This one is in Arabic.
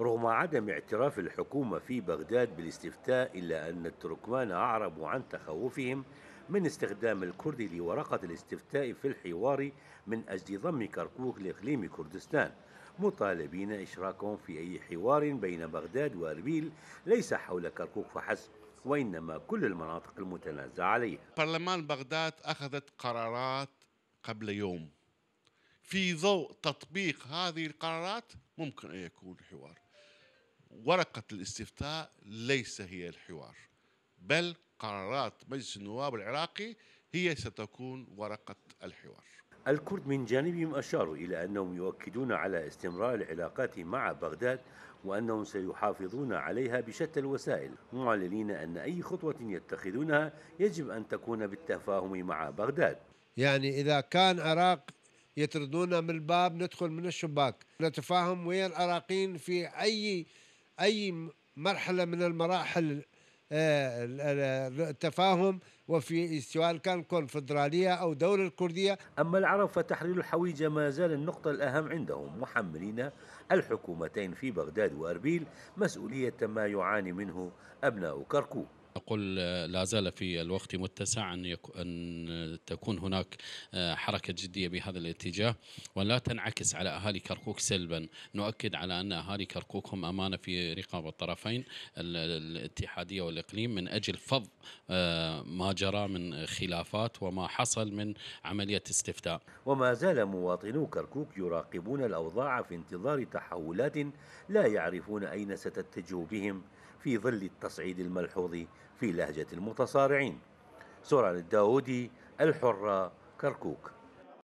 رغم عدم اعتراف الحكومة في بغداد بالاستفتاء إلا أن التركمان أعربوا عن تخوفهم من استخدام الكردي لورقة الاستفتاء في الحوار من أجل ضم كركوك لإقليم كردستان مطالبين إشراكهم في أي حوار بين بغداد وأربيل ليس حول كركوك فحسب وإنما كل المناطق المتنازع عليها برلمان بغداد أخذت قرارات قبل يوم في ضوء تطبيق هذه القرارات ممكن أن يكون حوار ورقة الاستفتاء ليس هي الحوار بل قرارات مجلس النواب العراقي هي ستكون ورقة الحوار الكرد من جانبهم أشاروا إلى أنهم يؤكدون على استمرار العلاقات مع بغداد وأنهم سيحافظون عليها بشتى الوسائل معلنين أن أي خطوة يتخذونها يجب أن تكون بالتفاهم مع بغداد يعني إذا كان عراق يطردونا من الباب ندخل من الشباك نتفاهم ويا العراقيين في أي أي مرحلة من المراحل آه، التفاهم وفي سواء كان كونفدرالية أو دولة الكردية أما العرب فتحرير الحويجة ما زال النقطة الأهم عندهم محملين الحكومتين في بغداد وأربيل مسؤولية ما يعاني منه أبناء كركوك أقول آه، لا زال في الوقت متسع أن, أن تكون هناك آه، حركة جدية بهذا الاتجاه ولا تنعكس على أهالي كركوك سلبا نؤكد على أن أهالي كركوك هم أمانة في رقاب الطرفين الاتحادية والإقليم من أجل فض آه، ما جرى من خلافات وما حصل من عملية استفتاء وما زال مواطنو كركوك يراقبون الأوضاع في انتظار تحولات لا يعرفون أين ستتجه بهم في ظل التصعيد الملحوظ في لهجة المتصارعين سرعان الداودي الحرة كركوك